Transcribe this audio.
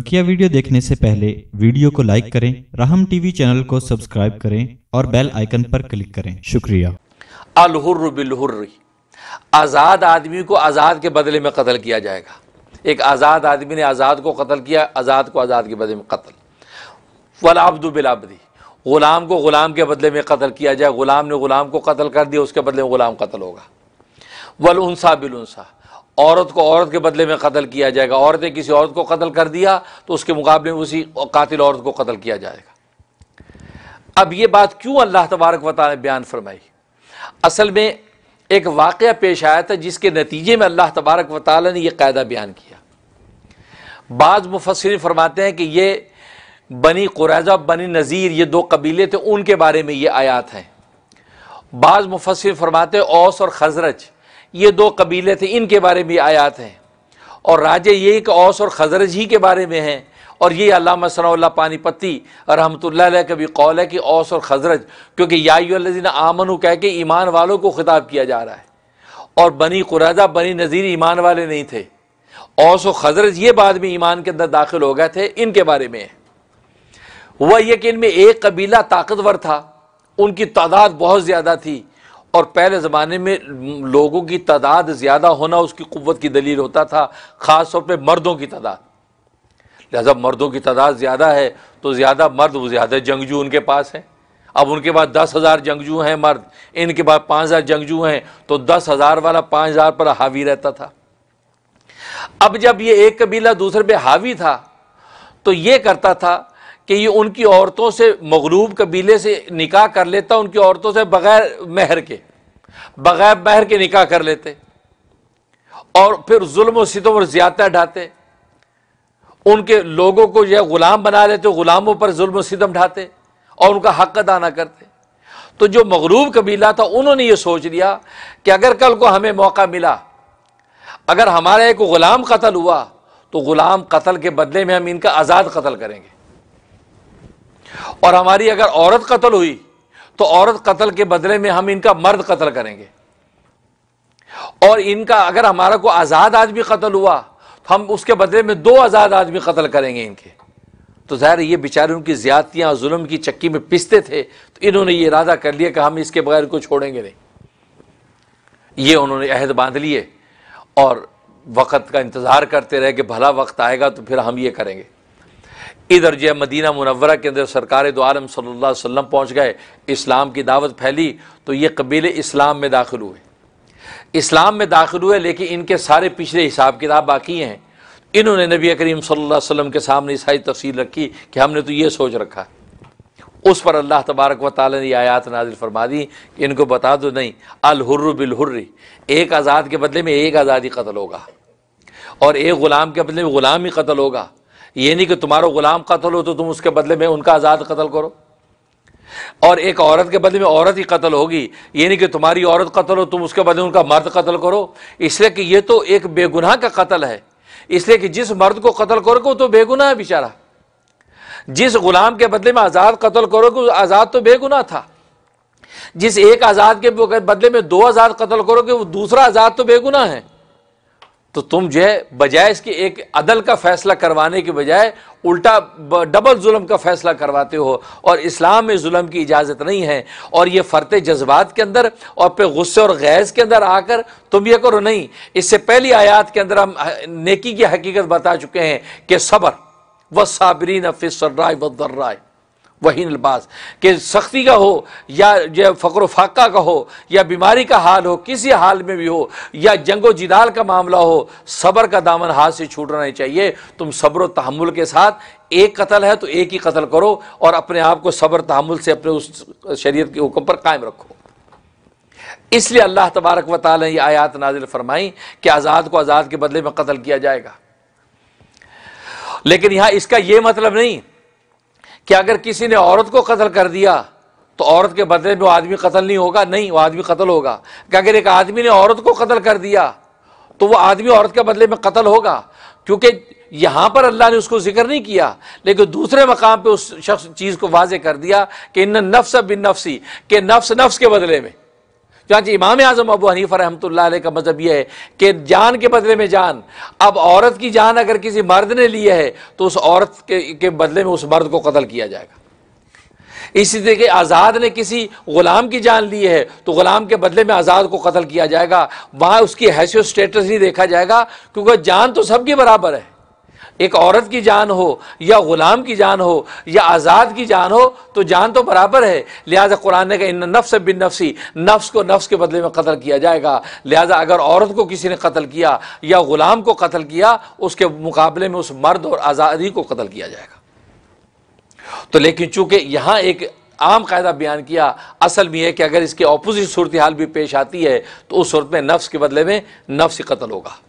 बकिया वीडियो देखने से पहले वीडियो को लाइक करें राहम टीवी चैनल को सब्सक्राइब करें और बेल आइकन पर क्लिक करें शुक्रिया अलहुर्र बिलहुर्र आज़ाद आदमी को आज़ाद के बदले में कत्ल किया जाएगा एक आज़ाद आदमी ने आज़ाद को कत्ल किया आज़ाद को आज़ाद के बदले में कत्ल वलाब्दु बिलाब्दी ग़ुलाम को ग़ुलाम के बदले में कत्ल किया जाए ग़ुलाम ने ग़ुलाम को कत्ल कर दिया उसके बदले में ग़ुलाम कत्ल होगा वल उनसा बिल औरत को औरत के बदले में कत्ल किया जाएगा औरत ने किसी औरत को कत्ल कर दिया तो उसके मुकाबले में उसी कातिल औरत को कत्ल किया जाएगा अब ये बात क्यों अल्लाह तबारक वाल ने बयान फरमाई असल में एक वाक़ पेश आया था जिसके नतीजे में अल्लाह तबारक वाली ने यह कायदा बयान किया बाज़ मुफसर फरमाते हैं कि ये बनी कुरैजा बनी नज़ीर ये दो कबीले थे उनके बारे में ये आयात हैं बाज़ मुफसर फरमाते हैं और खजरज ये दो कबीले थे इनके बारे में आयात हैं और राजे ये एक औस और खजरज ही के बारे में हैं और ये अलामा सना पानीपति रहमत का भी कौल है कि औस और खजरज क्योंकि याजीन आमनु कह के ईमान वालों को ख़िताब किया जा रहा है और बनी कुरैदा बनी नज़ीर ईमान वाले नहीं थे औस और खजरज ये बाद में ईमान के अंदर दाखिल हो गए थे इनके बारे में हुआ यह कि इनमें एक कबीला ताकतवर था उनकी तादाद बहुत ज़्यादा थी और पहले ज़माने में लोगों की तादाद ज़्यादा होना उसकी क़वत की दलील होता था ख़ास तौर पर मर्दों की तादाद लिहाजा मर्दों की तादाद ज़्यादा है तो ज़्यादा मर्द वो ज़्यादा जंगजू उनके पास हैं अब उनके पास दस हज़ार जंगजू हैं मर्द इनके पास पाँच हज़ार जंगजू हैं तो दस हज़ार वाला पाँच हज़ार पर हावी रहता था अब जब ये एक कबीला दूसरे पे हावी था तो ये करता था कि ये उनकी औरतों से मगरूब कबीले से निकाह कर लेता उनकी औरतों से बग़ैर महर के बग़ैर महर के निकाह कर लेते और फिर जुल्म सितम और ज़्यादा ढाते उनके लोगों को यह ग़ुलाम बना लेते ग़ुलामों पर जुल्म सितम ढाते और उनका हक अदा ना करते तो जो मगरूब कबीला था उन्होंने ये सोच लिया कि अगर कल को हमें मौका मिला अगर हमारा एक ग़ुलाम कत्ल हुआ तो ग़ुलाम कत्ल के बदले में हम इनका आज़ाद कत्ल करेंगे और हमारी अगर औरत कत्ल हुई तो औरत कत्ल के बदले में हम इनका मर्द कत्ल करेंगे और इनका अगर हमारा को आज़ाद आदमी कत्ल हुआ तो हम उसके बदले में दो आज़ाद आदमी कत्ल करेंगे इनके तो ज़ाहिर ये बेचारे उनकी ज्यादतियां जुल्म की चक्की में पिसते थे तो इन्होंने ये इरादा कर लिया कि हम इसके बगैर को छोड़ेंगे नहीं ये उन्होंने अहद बांध लिए और वक़्त का इंतज़ार करते रहे कि भला वक्त आएगा तो फिर हम ये करेंगे इधर जो मदीना मुनवरा के अंदर सरकार दो आलम सल्ला वसम पहुँच गए इस्लाम की दावत फैली तो ये कबीले इस्लाम में दाखिल हुए इस्लाम में दाखिल हुए लेकिन इनके सारे पिछले हिसाब किताब बाकी हैं इन्होंने नबी करीम सल्ला वसम के सामने सारी तफसील रखी कि हमने तो ये सोच रखा उस पर अल्लाह तबारक व ताली ने आयात नाजिल फरमा दी कि इनको बता दो नहीं अलहर्र बिलहुर्री एक आज़ाद के बदले में एक आज़ादी कत्ल होगा और एक ग़ुलाम के बदले में ग़ुलाम ही कत्ल होगा ये नहीं कि तुम्हारा गुलाम कत्ल हो तो तुम उसके बदले में उनका आज़ाद कत्ल करो और एक औरत के बदले में औरत ही कत्ल होगी ये नहीं कि तुम्हारी औरत कत्ल हो तुम उसके बदले उनका मर्द कत्ल करो इसलिए कि ये तो एक बेगुनाह का कत्ल है इसलिए कि जिस मर्द को कत्ल करोगे तो बेगुनाह है बेचारा जिस गुलाम के बदले में आज़ाद कत्ल करोगे आज़ाद तो बेगुनाह था जिस एक आज़ाद के बदले में दो आज़ाद कत्ल करोगे वो दूसरा आज़ाद तो बेगुनाह है तो तुम जो है बजाय इसके एक अदल का फैसला करवाने के बजाय उल्टा डबल जुल्म का फैसला करवाते हो और इस्लाम में जुल्म की इजाज़त नहीं है और ये फरते जज्बात के अंदर और पे गुस्से और गैज़ के अंदर आकर तुम ये करो नहीं इससे पहली आयात के अंदर हम नेकी की हकीकत बता चुके हैं कि सब्र व साबरीन राय वर्राय वही लिबास के सख्ती का हो या जो फ़क्र फाका का हो या बीमारी का हाल हो किसी हाल में भी हो या जंगो जिदाल का मामला हो सब्र का दामन हाथ से छूटना नहीं चाहिए तुम सब्र तहमुल के साथ एक कतल है तो एक ही कत्ल करो और अपने आप को सब्र तहमुल से अपने उस शरीय के हुक्म पर कायम रखो इसलिए अल्लाह तबारक व ने यह आयात नाजिल फरमाई कि आज़ाद को आज़ाद के बदले में कत्ल किया जाएगा लेकिन यहां इसका यह मतलब नहीं कि अगर किसी ने औरत को कत्ल कर दिया तो औरत के बदले में वो आदमी कत्ल नहीं होगा नहीं वो आदमी कत्ल होगा कि अगर एक आदमी ने औरत को कत्ल कर दिया तो वो आदमी औरत के बदले में कत्ल होगा क्योंकि यहाँ पर अल्लाह ने उसको जिक्र नहीं किया लेकिन दूसरे मकाम पर उस शख्स चीज़ को वाजे कर दिया कि इन नफ्स बिन नफसी के नफ्स नफ्स के बदले में चाँच इमाम आजम अबू हनीफा रहमत का मजहब यह है कि जान के बदले में जान अब औरत की जान अगर किसी मर्द ने ली है तो उस औरत के, के बदले में उस मर्द को कतल किया जाएगा इसी तरीके आज़ाद ने किसी ग़ुलाम की जान ली है तो ग़ुलाम के बदले में आज़ाद को कतल किया जाएगा वहाँ उसकी हैसियत स्टेटस नहीं देखा जाएगा क्योंकि जान तो सबके बराबर है एक औरत की जान हो या ग़ुलाम की जान हो या आज़ाद की जान हो तो जान तो बराबर है लिहाजा कुरान ने कहा इन नफ्स बिन नफसी नफ्स को नफ्स के बदले में कत्ल किया जाएगा लिहाजा अगर औरत को किसी ने कत्ल किया या ग़ुलाम को कत्ल किया उसके मुकाबले में उस मर्द और आज़ादी को कत्ल किया जाएगा तो लेकिन चूंकि यहाँ एक आम कायदा बयान किया असल में है कि अगर इसके ऑपोजिट सूरत हाल भी पेश आती है तो उस सूरत में नफ्स के बदले में नफ्स कत्ल होगा